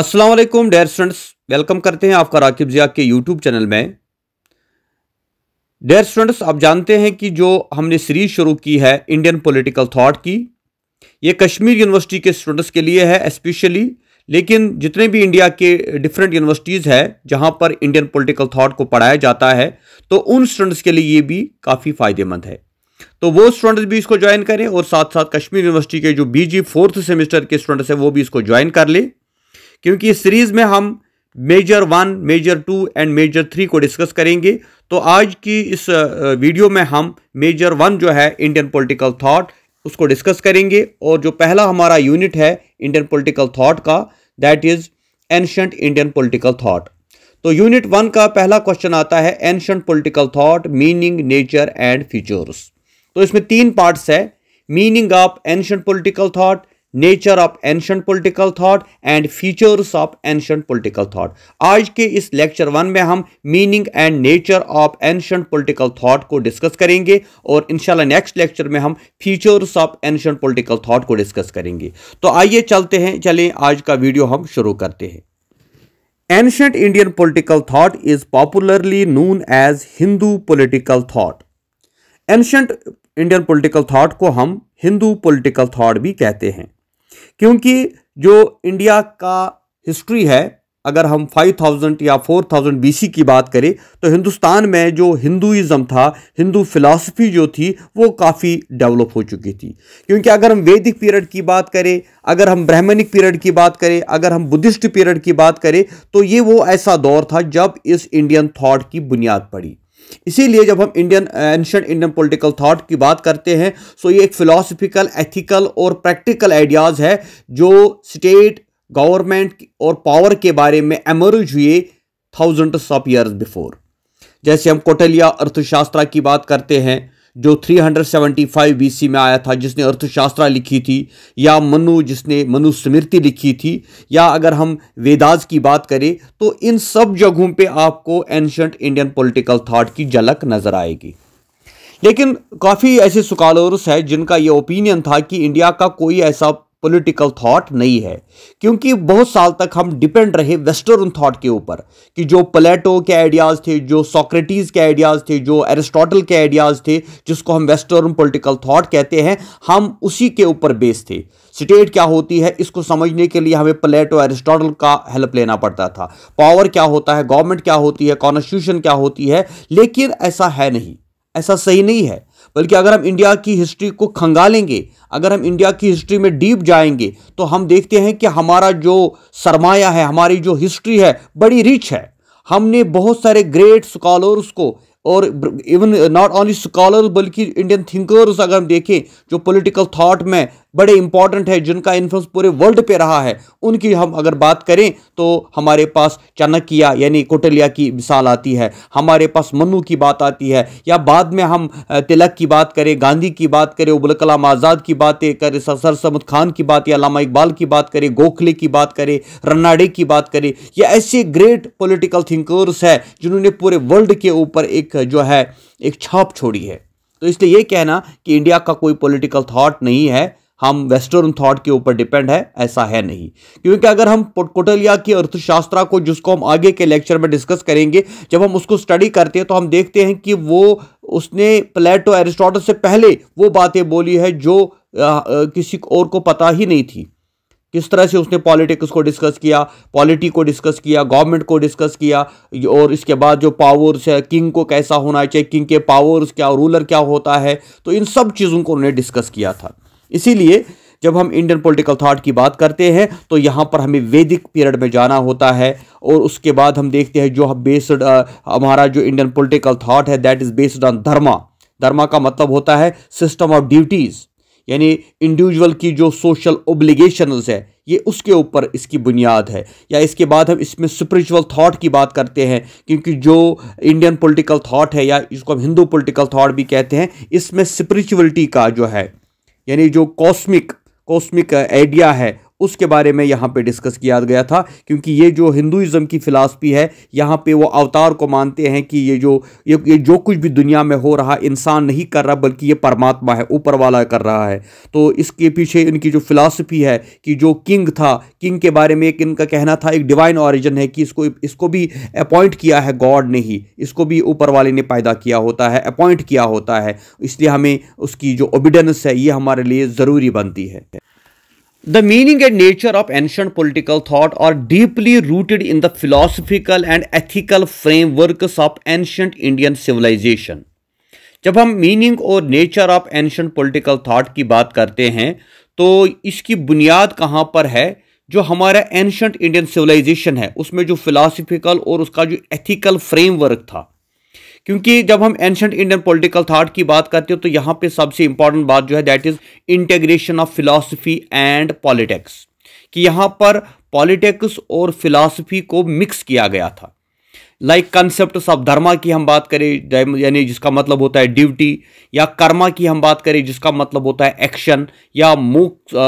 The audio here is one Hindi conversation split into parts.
असलम डेयर स्टूडेंट्स वेलकम करते हैं आपका राकिब ज़िया के यूट्यूब चैनल में डेयर स्टूडेंट्स आप जानते हैं कि जो हमने सीरीज शुरू की है इंडियन पॉलिटिकल थॉट की ये कश्मीर यूनिवर्सिटी के स्टूडेंट्स के लिए है स्पेशली लेकिन जितने भी इंडिया के डिफरेंट यूनिवर्सिटीज़ है जहाँ पर इंडियन पोलिटिकल थाट को पढ़ाया जाता है तो उन स्टूडेंट्स के लिए ये भी काफ़ी फ़ायदेमंद है तो वो स्टूडेंट्स भी इसको ज्वाइन करें और साथ साथ कश्मीर यूनिवर्सिटी के जो बीजी फोर्थ सेमेस्टर के स्टूडेंट्स हैं वो भी इसको ज्वाइन कर लें क्योंकि इस सीरीज में हम major one major two and major three को डिस्कस करेंगे तो आज की इस वीडियो में हम मेजर वन जो है इंडियन पॉलिटिकल थॉट उसको डिस्कस करेंगे और जो पहला हमारा यूनिट है इंडियन पॉलिटिकल थॉट का that is ancient Indian political thought तो यूनिट वन का पहला क्वेश्चन आता है ancient political thought meaning nature and features तो इसमें तीन पार्ट्स है meaning of ancient political thought nature of ancient political thought and features of ancient political thought आज के इस लेक्चर वन में हम meaning and nature of ancient political thought को डिस्कस करेंगे और इंशाल्लाह नेक्स्ट लेक्चर में हम features of ancient political thought को डिस्कस करेंगे तो आइए चलते हैं चलें आज का वीडियो हम शुरू करते हैं ancient Indian political thought is popularly known as Hindu political thought ancient Indian political thought को हम हिंदू पोलिटिकल थाट भी कहते हैं क्योंकि जो इंडिया का हिस्ट्री है अगर हम 5000 या 4000 बीसी की बात करें तो हिंदुस्तान में जो हिंदुज़म था हिंदू फिलासफी जो थी वो काफ़ी डेवलप हो चुकी थी क्योंकि अगर हम वैदिक पीरियड की बात करें अगर हम ब्राह्मणिक पीरियड की बात करें अगर हम बुद्धिस्ट पीरियड की बात करें तो ये वो ऐसा दौर था जब इस इंडियन थाट की बुनियाद पड़ी इसीलिए जब हम Indian ancient Indian political thought की बात करते हैं सो ये एक फिलोसफिकल एथिकल और प्रैक्टिकल आइडियाज़ है जो स्टेट गवर्नमेंट और पावर के बारे में एमर्ज हुए थाउजेंड्स ऑफ ईयर्स बिफोर जैसे हम कोटलिया अर्थशास्त्रा की बात करते हैं जो 375 बीसी में आया था जिसने अर्थशास्त्रा लिखी थी या मनु जिसने मनुस्मृति लिखी थी या अगर हम वेदाज की बात करें तो इन सब जगहों पे आपको एंशंट इंडियन पॉलिटिकल थाट की झलक नज़र आएगी लेकिन काफ़ी ऐसे सुकालोरस है जिनका ये ओपिनियन था कि इंडिया का कोई ऐसा पॉलिटिकल थॉट नहीं है क्योंकि बहुत साल तक हम डिपेंड रहे वेस्टर्न थॉट के ऊपर कि जो प्लेटो के आइडियाज़ थे जो सॉक्रेटीज़ के आइडियाज़ थे जो एरिस्टोटल के आइडियाज़ थे जिसको हम वेस्टर्न पॉलिटिकल थॉट कहते हैं हम उसी के ऊपर बेस थे स्टेट क्या होती है इसको समझने के लिए हमें प्लेटो एरिस्टोटल का हेल्प लेना पड़ता था पावर क्या होता है गवर्नमेंट क्या होती है कॉन्स्टिट्यूशन क्या होती है लेकिन ऐसा है नहीं ऐसा सही नहीं है बल्कि अगर हम इंडिया की हिस्ट्री को खंगालेंगे अगर हम इंडिया की हिस्ट्री में डीप जाएंगे तो हम देखते हैं कि हमारा जो सरमाया है हमारी जो हिस्ट्री है बड़ी रिच है हमने बहुत सारे ग्रेट स्कॉलर्स को और इवन नॉट ओनली स्कॉलर बल्कि इंडियन थिंकर्स अगर हम देखें जो पॉलिटिकल थॉट में बड़े इंपॉर्टेंट है जिनका इन्फ्लुएंस पूरे वर्ल्ड पे रहा है उनकी हम अगर बात करें तो हमारे पास चाणक्य यानी कोटलिया की मिसाल आती है हमारे पास मनु की बात आती है या बाद में हम तिलक की बात करें गांधी की बात करें उबुल कलाम आज़ाद की बातें करें सर समद खान की बात या लामा इकबाल की बात करें गोखले की बात करें रन्नाडे की बात करें या ऐसे ग्रेट पोलिटिकल थिंकर्स है जिन्होंने पूरे वर्ल्ड के ऊपर एक जो है एक छाप छोड़ी है तो इसलिए ये कहना कि इंडिया का कोई पॉलिटिकल थॉट नहीं है हम वेस्टर्न थॉट के ऊपर डिपेंड है ऐसा है नहीं क्योंकि अगर हम कोटलिया की अर्थशास्त्रा को जिसको हम आगे के लेक्चर में डिस्कस करेंगे जब हम उसको स्टडी करते हैं तो हम देखते हैं कि वो उसने प्लेटो एरिस्टोटल से पहले वो बातें बोली है जो आ, आ, किसी और को पता ही नहीं थी किस तरह से उसने पॉलिटिक्स को डिस्कस किया पॉलिटी को डिस्कस किया गवर्नमेंट को डिस्कस किया और इसके बाद जो पावर्स है किंग को कैसा होना चाहिए किंग के पावर्स क्या रूलर क्या होता है तो इन सब चीज़ों को उन्होंने डिस्कस किया था इसीलिए जब हम इंडियन पॉलिटिकल थॉट की बात करते हैं तो यहाँ पर हमें वैदिक पीरियड में जाना होता है और उसके बाद हम देखते हैं जो बेस्ड हमारा जो इंडियन पॉलिटिकल थॉट है that is based on dharma dharma का मतलब होता है सिस्टम ऑफ ड्यूटीज़ यानी इंडिविजुअल की जो सोशल ओब्लिगेशंस है ये उसके ऊपर इसकी बुनियाद है या इसके बाद हम इसमें स्परिचुअल थॉट की बात करते हैं क्योंकि जो इंडियन पॉलिटिकल थॉट है या इसको हम हिंदू पॉलिटिकल थॉट भी कहते हैं इसमें स्परिचुअलिटी का जो है यानी जो कॉस्मिक कॉस्मिक आइडिया है उसके बारे में यहाँ पे डिस्कस किया गया था क्योंकि ये जो हिंदुज़म की फ़िलासफ़ी है यहाँ पे वो अवतार को मानते हैं कि ये जो ये, ये जो कुछ भी दुनिया में हो रहा इंसान नहीं कर रहा बल्कि ये परमात्मा है ऊपर वाला कर रहा है तो इसके पीछे इनकी जो फ़िलासफ़ी है कि जो किंग था किंग के बारे में एक इनका कहना था एक डिवाइन ऑरिजन है कि इसको इसको भी अपॉइंट किया है गॉड ने ही इसको भी ऊपर वाले ने पैदा किया होता है अपॉइंट किया होता है इसलिए हमें उसकी जो ओबिडेंस है ये हमारे लिए ज़रूरी बनती है the meaning and nature of ancient political thought are deeply rooted in the philosophical and ethical framework of ancient Indian civilization जब हम मीनिंग और nature of ancient political thought की बात करते हैं तो इसकी बुनियाद कहाँ पर है जो हमारा एंशंट इंडियन सिविलाइजेशन है उसमें जो फिलासफिकल और उसका जो एथिकल फ्रेमवर्क था क्योंकि जब हम एंशंट इंडियन पॉलिटिकल थाट की बात करते हैं तो यहाँ पे सबसे इंपॉर्टेंट बात जो है that is integration of philosophy and politics कि यहाँ पर पॉलिटिक्स और फिलासफी को मिक्स किया गया था लाइक कंसेप्ट ऑफ धर्मा की हम बात करें यानी जिसका मतलब होता है ड्यूटी या कर्मा की हम बात करें जिसका मतलब होता है एक्शन या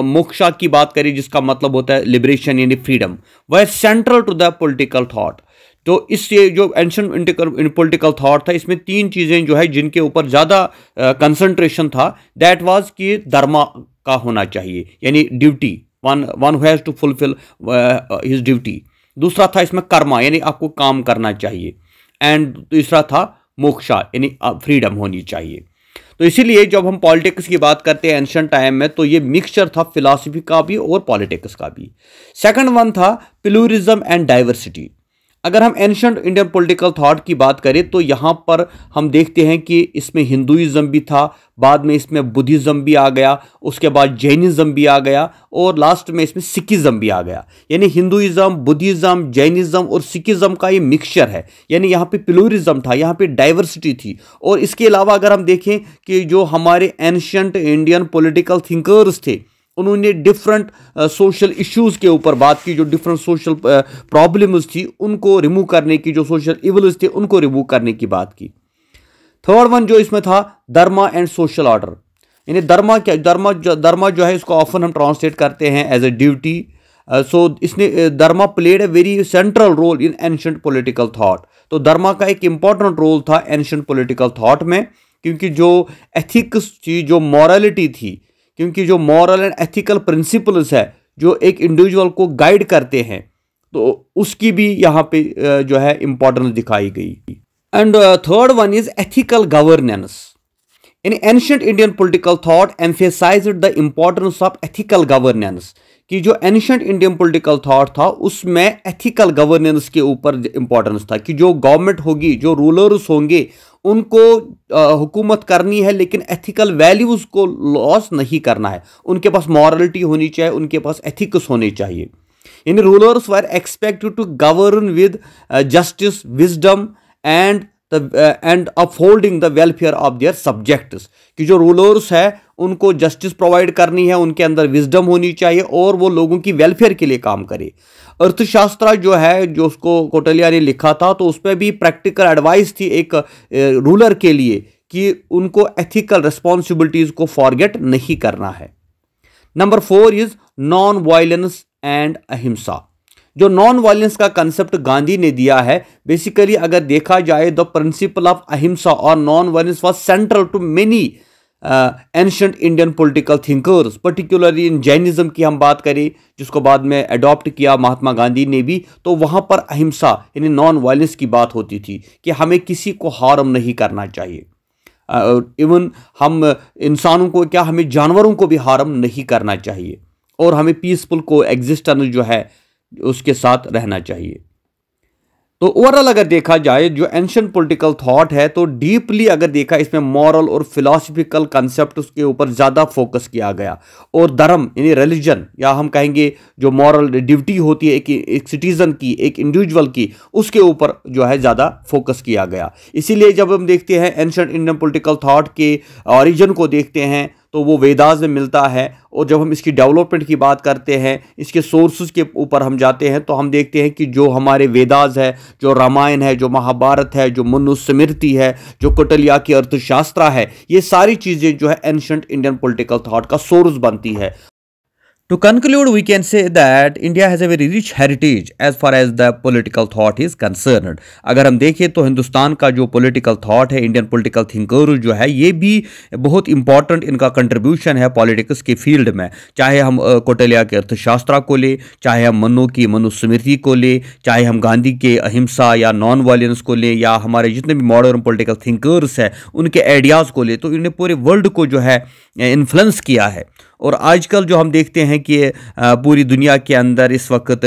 मोक्षा की बात करें जिसका मतलब होता है लिबरेशन यानी फ्रीडम वह central to the political thought तो इससे जो एंशंट पोलिटिकल थाट था इसमें तीन चीज़ें जो है जिनके ऊपर ज़्यादा कंसंट्रेशन था दैट वाज कि धर्मा का होना चाहिए यानी duty one one has to fulfil his duty दूसरा था इसमें कर्मा यानी आपको काम करना चाहिए एंड तीसरा था मोक्षा यानी फ्रीडम होनी चाहिए तो इसीलिए जब हम पॉलिटिक्स की बात करते हैं एंशंट टाइम में तो ये मिक्सचर था फिलासफी का भी और पॉलिटिक्स का भी सेकंड वन था प्लूरिज्म एंड डाइवर्सिटी अगर हम एंशंट इंडियन पॉलिटिकल थॉट की बात करें तो यहाँ पर हम देखते हैं कि इसमें हिंदुज़म भी था बाद में इसमें बुद्धिज़्म भी आ गया उसके बाद जैनिज़्म भी आ गया और लास्ट में इसमें सिखिज़्म भी आ गया यानी हिंदुज़म बुद्धिज़्म जैनिज़्म और सिखिज़्म का ये मिक्सचर है यानी यहाँ पे प्लोरिज़म था यहाँ पे डाइवर्सिटी थी और इसके अलावा अगर हम देखें कि जो हमारे एनशंट इंडियन पोलिटिकल थिंकर्स थे उन्होंने डिफरेंट सोशल इश्यूज़ के ऊपर बात की जो डिफरेंट सोशल प्रॉब्लम्स थी उनको रिमूव करने की जो सोशल इवल्स थे उनको रिमूव करने की बात की थर्ड वन जो इसमें था धर्मा एंड सोशल ऑर्डर यानी धर्मा क्या धर्मा धर्मा जो है इसको ऑफन हम ट्रांसलेट करते हैं एज ए ड्यूटी सो इसने dharma played a very central role in ancient political thought तो धर्मा का एक इम्पॉर्टेंट रोल था एंशंट पोलिटिकल थाट में क्योंकि जो एथिक्स थी जो मॉरलिटी थी क्योंकि जो मॉरल एंड एथिकल प्रिंसिपल्स है जो एक इंडिविजुअल को गाइड करते हैं तो उसकी भी यहाँ पे जो है इम्पोर्टेंस दिखाई गई and third one is ethical governance in ancient Indian political thought emphasise the importance of ethical governance कि जो एंशंट इंडियन पोलिटिकल थाट था उसमें एथिकल गवर्नेंस के ऊपर इम्पोर्टेंस था कि जो गवर्नमेंट होगी जो रूलर्स होंगे उनको हुकूमत करनी है लेकिन एथिकल वैल्यूज़ को लॉस नहीं करना है उनके पास मॉरलिटी होनी चाहिए उनके पास एथिक्स होने चाहिए in rulers were expected to govern with justice wisdom and the and upholding the welfare of their subjects कि जो रूलर्स है उनको जस्टिस प्रोवाइड करनी है उनके अंदर विजडम होनी चाहिए और वो लोगों की वेलफेयर के लिए काम करे अर्थशास्त्र जो है जो उसको कोटलिया ने लिखा था तो उसमें भी प्रैक्टिकल एडवाइस थी एक रूलर uh, के लिए कि उनको एथिकल रिस्पॉन्सिबिलिटीज़ को फॉरगेट नहीं करना है number four is non violence and ahimsa जो नॉन वायलेंस का कंसेप्ट गांधी ने दिया है बेसिकली अगर देखा जाए द प्रिंसिपल ऑफ अहिंसा और non violence was central to many ancient Indian political thinkers particularly in Jainism की हम बात करें जिसको बाद में अडॉप्ट किया महात्मा गांधी ने भी तो वहाँ पर अहिंसा यानी नॉन वायलेंस की बात होती थी कि हमें किसी को हार्म नहीं करना चाहिए इवन uh, हम इंसानों को क्या हमें जानवरों को भी हार्म नहीं करना चाहिए और हमें पीसफुल को एग्जिस्टेंस जो है उसके साथ रहना चाहिए तो ओवरऑल अगर देखा जाए जो एंशंट पॉलिटिकल थॉट है तो डीपली अगर देखा इसमें मॉरल और फिलोसफिकल कंसेप्ट उसके ऊपर ज़्यादा फोकस किया गया और धर्म यानी रिलीजन या हम कहेंगे जो मॉरल ड्यूटी होती है एक, एक सिटीज़न की एक इंडिविजुअल की उसके ऊपर जो है ज़्यादा फोकस किया गया इसीलिए जब हम देखते हैं एंशंट इंडियन पोलिटिकल थाट के ऑरिजन को देखते हैं तो वो वेदास में मिलता है और जब हम इसकी डेवलपमेंट की बात करते हैं इसके सोर्सेज के ऊपर हम जाते हैं तो हम देखते हैं कि जो हमारे वेदाज है जो रामायण है जो महाभारत है जो मनुस्मृति है जो कटलिया की अर्थशास्त्रा है ये सारी चीज़ें जो है एंशंट इंडियन पोलिटिकल थाट का सोर्स बनती है To conclude, we can say that India has a very rich heritage as far as the political thought is concerned. अगर हम देखें तो हिंदुस्तान का जो political thought है Indian political thinker जो है ये भी बहुत important इनका contribution है politics के field में चाहे हम कोटलिया के अर्थशास्त्रा को ले चाहे हम मनु की मनुस्मृति को ले चाहे हम गांधी के अहिंसा या नॉन वायलेंस को ले या हमारे जितने भी मॉडर्न पोलिटिकल थिंकर्स हैं उनके आइडियाज़ को ले तो इन्हें पूरे वर्ल्ड को जो है इन्फ्लुएंस किया है और आजकल जो हम देखते हैं कि पूरी दुनिया के अंदर इस वक्त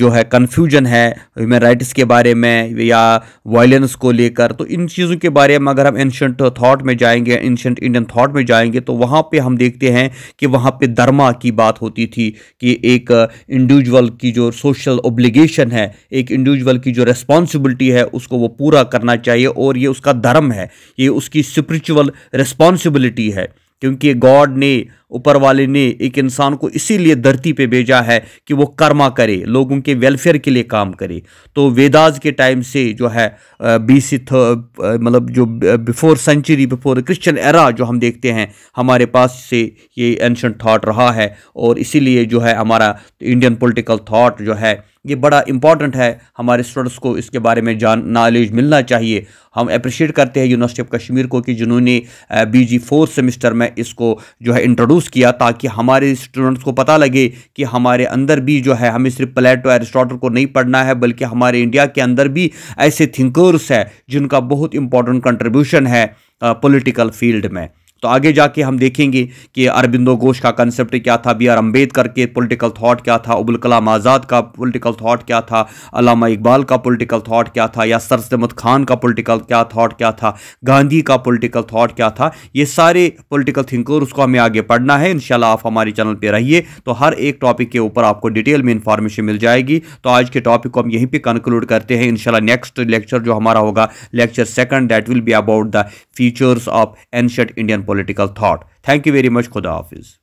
जो है कन्फ्यूजन है ह्यूमन राइट्स के बारे में या वायलेंस को लेकर तो इन चीज़ों के बारे में अगर हम एंशंट थाट में जाएंगे एंशंट इंडियन थाट में जाएंगे तो वहाँ पे हम देखते हैं कि वहाँ पे धर्मा की बात होती थी कि एक इंडिविजुअल की जो सोशल ओब्लिगेशन है एक इंडिविजुअल की जो रेस्पॉन्सिबिलिटी है उसको वो पूरा करना चाहिए और ये उसका धर्म है ये उसकी स्परिचुअल रिस्पॉन्सिबिलिटी है क्योंकि गॉड ने ऊपर वाले ने एक इंसान को इसीलिए धरती पे भेजा है कि वो कर्मा करे लोगों के वेलफेयर के लिए काम करे तो वेदाज के टाइम से जो है बीसी मतलब जो before century before Christian era जो हम देखते हैं हमारे पास से ये एंशंट थाट रहा है और इसीलिए जो है हमारा इंडियन पॉलिटिकल थाट जो है ये बड़ा इंपॉर्टेंट है हमारे स्टूडेंट्स को इसके बारे में जान नॉलेज मिलना चाहिए हम अप्रिशिएट करते हैं यूनिवर्सिटी ऑफ कश्मीर को कि जिन्होंने बी जी फोर्थ सेमेस्टर में इसको जो है इंट्रोड्यूस किया ताकि हमारे स्टूडेंट्स को पता लगे कि हमारे अंदर भी जो है हमें सिर्फ प्लेटो एरिस्टोटल को नहीं पढ़ना है बल्कि हमारे इंडिया के अंदर भी ऐसे थिंकर्स हैं जिनका बहुत इंपॉर्टेंट कंट्रीब्यूशन है पॉलिटिकल फील्ड में तो आगे जाके हम देखेंगे कि अरबिंदो घोष का कंसेप्ट क्या था बी आर अम्बेडकर के पॉलिटिकल थॉट क्या था अबुल कलाम आज़ाद का पॉलिटिकल थॉट क्या था अलामा इकबाल का पॉलिटिकल थॉट क्या था या सरसमद खान का पॉलिटिकल क्या थॉट क्या था गांधी का पॉलिटिकल थॉट क्या था ये सारे पॉलिटिकल थिंकर उसको हमें आगे पढ़ना है इनशाला आप हमारे चैनल पर रहिए तो हर एक टॉपिक के ऊपर आपको डिटेल में इन्फॉर्मेशन मिल जाएगी तो आज के टॉपिक को हम यहीं पर कंक्लूड करते हैं इनशाला नेक्स्ट लेक्चर जो हमारा होगा lecture second that will be about the features of ancient Indian political thought. Thank you very much. Khuda Hafiz.